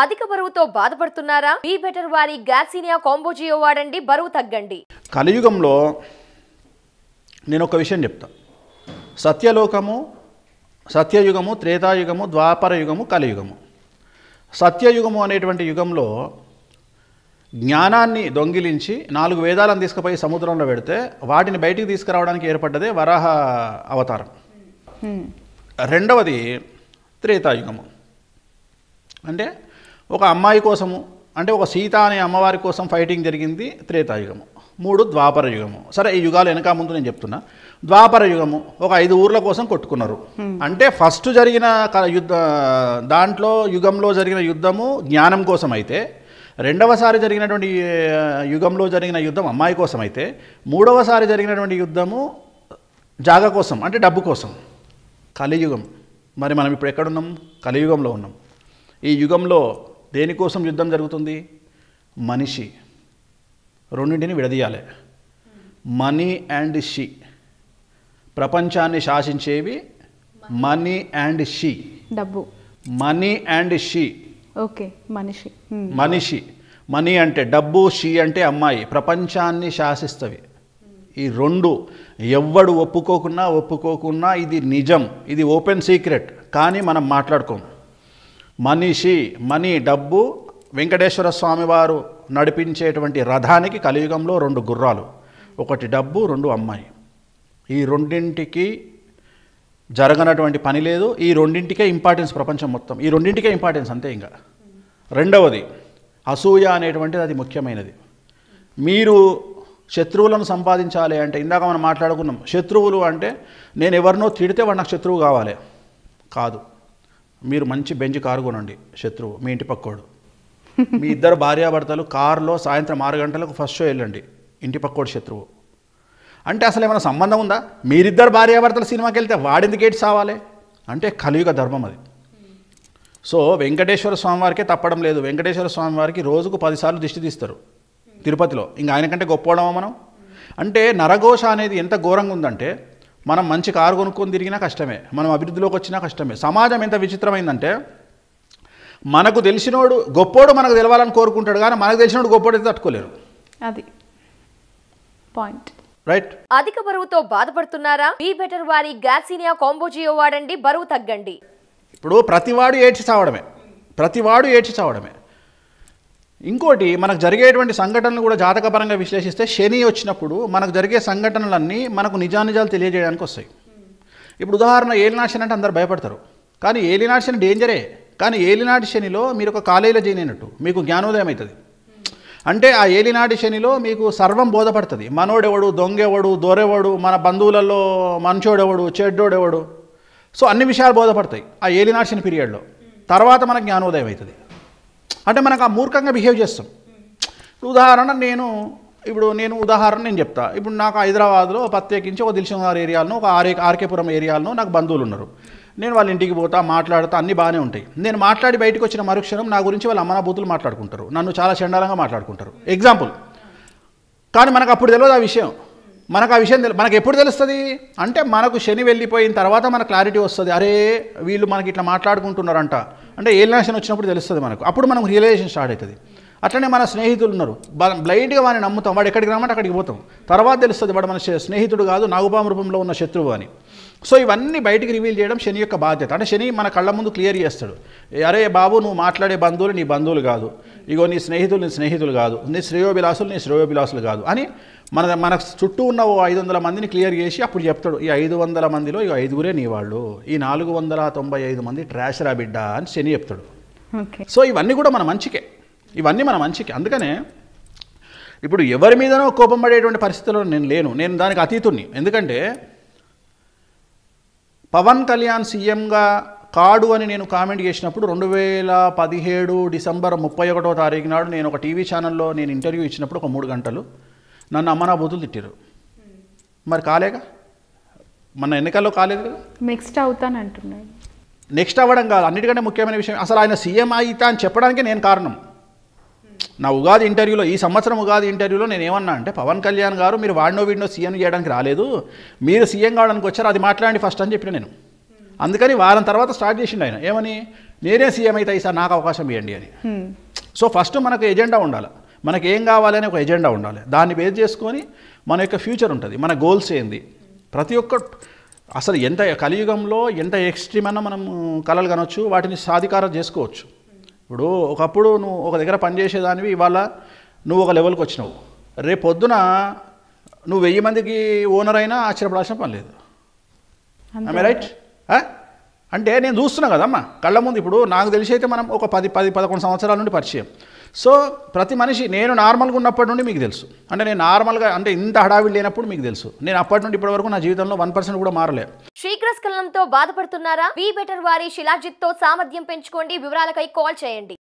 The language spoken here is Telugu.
అధిక బరువుతో బాధపడుతున్నారా బీ బెటర్ వారి గ్యాసీనియా కాంబోజియో వాడండి బరువు తగ్గండి కలియుగంలో నేను ఒక విషయం చెప్తా సత్యలోకము సత్యయుగము త్రేతాయుగము ద్వాపర యుగము కలియుగము సత్యయుగము అనేటువంటి యుగంలో జ్ఞానాన్ని దొంగిలించి నాలుగు వేదాలను తీసుకుపోయి సముద్రంలో పెడితే వాటిని బయటికి తీసుకురావడానికి ఏర్పడ్డదే వరాహ అవతారం రెండవది త్రేతాయుగము అంటే ఒక అమ్మాయి కోసము అంటే ఒక సీత అనే అమ్మవారి కోసం ఫైటింగ్ జరిగింది త్రేతాయుగము మూడు ద్వాపర యుగము సరే ఈ యుగాలు వెనక ముందు నేను చెప్తున్నా ద్వాపర యుగము ఒక ఐదు ఊర్ల కోసం కొట్టుకున్నారు అంటే ఫస్ట్ జరిగిన యుద్ధ దాంట్లో యుగంలో జరిగిన యుద్ధము జ్ఞానం కోసం అయితే రెండవసారి జరిగినటువంటి యుగంలో జరిగిన యుద్ధం అమ్మాయి కోసం అయితే మూడవసారి జరిగినటువంటి యుద్ధము జాగ కోసం అంటే డబ్బు కోసం కలియుగం మరి మనం ఇప్పుడు ఎక్కడున్నాం కలియుగంలో ఉన్నాం ఈ యుగంలో దేనికోసం యుద్ధం జరుగుతుంది మనిషి రెండింటిని విడదీయాలి మనీ అండ్ షీ ప్రపంచాన్ని శాసించేవి మనీ అండ్ షీ డబ్బు మనీ అండ్ షీ ఓకే మనిషి మనిషి మనీ అంటే డబ్బు షీ అంటే అమ్మాయి ప్రపంచాన్ని శాసిస్తవి ఈ రెండు ఎవ్వడు ఒప్పుకోకున్నా ఒప్పుకోకున్నా ఇది నిజం ఇది ఓపెన్ సీక్రెట్ కానీ మనం మాట్లాడుకోము మనిషి మనీ డబ్బు వెంకటేశ్వర స్వామివారు నడిపించేటువంటి రథానికి కలియుగంలో రెండు గుర్రాలు ఒకటి డబ్బు రెండు అమ్మాయి ఈ రెండింటికి జరగనటువంటి పని లేదు ఈ రెండింటికే ఇంపార్టెన్స్ ప్రపంచం మొత్తం ఈ రెండింటికే ఇంపార్టెన్స్ అంతే ఇంకా రెండవది అసూయ అనేటువంటిది అది ముఖ్యమైనది మీరు శత్రువులను సంపాదించాలి అంటే ఇందాక మనం మాట్లాడుకున్నాం శత్రువులు అంటే నేను ఎవరినో తిడితే వాడు నాకు శత్రువు కావాలి కాదు మీరు మంచి బెంజ్ కారు కొనండి శత్రువు మీ ఇంటి పక్కోడు మీ ఇద్దరు భార్యాభర్తలు కారులో సాయంత్రం ఆరు గంటలకు ఫస్ట్ షో వెళ్ళండి ఇంటి పక్కోడు శత్రువు అంటే అసలు ఏమైనా సంబంధం ఉందా మీరిద్దరు భార్యాభర్తల సినిమాకి వెళ్తే వాడింది గేట్స్ ఆవాలి అంటే కలియుగ ధర్మం అది సో వెంకటేశ్వర స్వామి వారికే తప్పడం లేదు వెంకటేశ్వర స్వామి వారికి రోజుకు పదిసార్లు దిష్టి తీస్తారు తిరుపతిలో ఇంకా కంటే గొప్పవడమా మనం అంటే నరఘోష అనేది ఎంత ఘోరంగా ఉందంటే మనం మంచి కారు కొనుక్కొని తిరిగినా కష్టమే మనం అభివృద్ధిలోకి వచ్చినా కష్టమే సమాజం ఎంత విచిత్రమైందంటే మనకు తెలిసినోడు గొప్పోడు మనకు తెలవాలని కోరుకుంటాడు కానీ మనకు తెలిసినోడు గొప్పోడు అయితే తట్టుకోలేరు అది పాయింట్ రైట్ అధిక బరువుతో బాధపడుతున్నారా బీ బెటర్ వారి గ్యాసీనియా కాంబోజియో వాడండి బరువు తగ్గండి ఇప్పుడు ప్రతివాడు ఏడ్చి చావడమే ప్రతివాడు ఏడ్చి చావడమే ఇంకోటి మనకు జరిగేటువంటి సంఘటనలు కూడా జాతకపరంగా విశ్లేషిస్తే శని వచ్చినప్పుడు మనకు జరిగే సంఘటనలన్నీ మనకు నిజానిజాలు తెలియజేయడానికి వస్తాయి ఇప్పుడు ఉదాహరణ ఏలినాశని అంటే అందరు భయపడతారు కానీ ఏలినాటి శని డేంజరే కానీ ఏలినాటి శనిలో మీరు ఒక కాలేజీలో చేయనట్టు మీకు జ్ఞానోదయం అవుతుంది అంటే ఆ ఏలినాటి శనిలో మీకు సర్వం బోధపడుతుంది మనోడెవడు దొంగెవడు దొరెవడు మన బంధువులలో మంచోడెవడు చెడ్డోడెవడు సో అన్ని విషయాలు బోధపడతాయి ఆ ఏలినాటి శని పీరియడ్లో తర్వాత మనకు జ్ఞానోదయం అవుతుంది అంటే మనకు ఆ మూర్ఖంగా బిహేవ్ చేస్తాం ఇప్పుడు ఉదాహరణ నేను ఇప్పుడు నేను ఉదాహరణ నేను చెప్తా ఇప్పుడు నాకు హైదరాబాద్లో ప్రత్యేకించి ఒక దిల్షుమార్ ఏరియాలను ఒక ఆర్ఏ ఆర్కేపురం ఏరియాలను నాకు బంధువులు ఉన్నారు నేను వాళ్ళ ఇంటికి పోతా మాట్లాడతా అన్నీ బాగానే ఉంటాయి నేను మాట్లాడి బయటకు వచ్చిన మరుక్షణం నా గురించి వాళ్ళ అమ్మనాభూతులు మాట్లాడుకుంటారు నన్ను చాలా చండాలంగా మాట్లాడుకుంటారు ఎగ్జాంపుల్ కానీ మనకు అప్పుడు తెలియదు ఆ విషయం మనకు ఆ విషయం తెలు మనకు ఎప్పుడు తెలుస్తుంది అంటే మనకు శని వెళ్ళిపోయిన తర్వాత మన క్లారిటీ వస్తుంది అరే వీళ్ళు మనకి ఇట్లా మాట్లాడుకుంటున్నారంట అంటే ఏలినేషన్ వచ్చినప్పుడు తెలుస్తుంది మనకు అప్పుడు మనకు రియలైజేషన్ స్టార్ట్ అవుతుంది అట్లనే మన స్నేహితులు ఉన్నారు బ్లైండ్గా వాడిని నమ్ముతాం వాడు ఎక్కడికి రమ్మంటే అక్కడికి పోతాం తర్వాత తెలుస్తుంది వాడు మన స్నేహితుడు కాదు నాగుపాం రూపంలో ఉన్న శత్రువు అని సో ఇవన్నీ బయటికి రివీల్ చేయడం శని యొక్క బాధ్యత అంటే శని మన కళ్ళ ముందు క్లియర్ చేస్తాడు అరే బాబు నువ్వు మాట్లాడే బంధువులు నీ బంధువులు కాదు ఇగో నీ స్నేహితులు నీ స్నేహితులు కాదు నీ శ్రేయోభిలాసులు నీ శ్రేయోభిలాసులు కాదు అని మన మన చుట్టూ ఉన్న ఓ ఐదు వందల మందిని క్లియర్ చేసి అప్పుడు చెప్తాడు ఈ ఐదు వందల మందిలో ఈ ఐదుగురే నీ వాళ్ళు ఈ నాలుగు వందల తొంభై ఐదు మంది ట్రాష్ బిడ్డ అని శని చెప్తాడు సో ఇవన్నీ కూడా మన మంచికే ఇవన్నీ మన మంచికి అందుకనే ఇప్పుడు ఎవరి మీదనో కోపం పడేటువంటి పరిస్థితుల్లో నేను లేను నేను దానికి అతీతుణ్ణి ఎందుకంటే పవన్ కళ్యాణ్ సీఎంగా కాడు అని నేను కామెంట్ చేసినప్పుడు రెండు వేల పదిహేడు డిసెంబర్ ముప్పై ఒకటో తారీఖు నాడు నేను ఒక టీవీ ఛానల్లో నేను ఇంటర్వ్యూ ఇచ్చినప్పుడు ఒక మూడు గంటలు నన్ను అమ్మనా బూతులు తిట్టారు మరి కాలేగా మన ఎన్నికల్లో కాలేదు నెక్స్ట్ నెక్స్ట్ అవుతానంటున్నాడు నెక్స్ట్ అవ్వడం కాదు అన్నిటికంటే ముఖ్యమైన విషయం అసలు ఆయన సీఎం అయితా అని చెప్పడానికి నేను కారణం నా ఉగాది ఇంటర్వ్యూలో ఈ సంవత్సరం ఉగాది ఇంటర్వ్యూలో నేను ఏమన్నా అంటే పవన్ కళ్యాణ్ గారు మీరు వాడినో వీడినో సీఎం చేయడానికి రాలేదు మీరు సీఎం కావడానికి వచ్చారు అది మాట్లాడండి ఫస్ట్ అని చెప్పిన నేను అందుకని వారం తర్వాత స్టార్ట్ చేసిండు ఆయన ఏమని నేనే సీఎం అయితే ఈసారి నాకు అవకాశం ఇవ్వండి అని సో ఫస్ట్ మనకు ఎజెండా ఉండాలి మనకి ఏం కావాలని ఒక ఎజెండా ఉండాలి దాన్ని బేస్ చేసుకొని మన యొక్క ఫ్యూచర్ ఉంటుంది మన గోల్స్ ఏంది ప్రతి ఒక్క అసలు ఎంత కలియుగంలో ఎంత ఎక్స్ట్రీమ్ అన్నా మనం కలలు కనొచ్చు వాటిని సాధికారం చేసుకోవచ్చు ఇప్పుడు ఒకప్పుడు నువ్వు ఒక దగ్గర పనిచేసేదానివి ఇవాళ నువ్వు ఒక లెవెల్కి వచ్చినావు రేపు పొద్దున నువ్వు వెయ్యి మందికి ఓనర్ అయినా ఆశ్చర్యపడాల్సిన పని లేదు రైట్ అంటే నేను చూస్తున్నా కదమ్మా కళ్ళ ముందు ఇప్పుడు నాకు తెలిసి అయితే మనం ఒక పది పది పదకొండు సంవత్సరాల నుండి పరిచయం సో ప్రతి మనిషి నేను నార్మల్గా ఉన్నప్పటి నుండి మీకు తెలుసు అంటే నేను నార్మల్గా అంటే ఇంత హడావిడి లేనప్పుడు మీకు తెలుసు నేను అప్పటి నుండి ఇప్పటి వరకు నా జీవితంలో వన్ పర్సెంట్ కూడా మారలే శీఘ్రస్ఖలనంతో బాధపడుతున్నారా బీ బెటర్ వారి శిలాజిత్తో సామర్థ్యం పెంచుకోండి వివరాలకై కాల్ చేయండి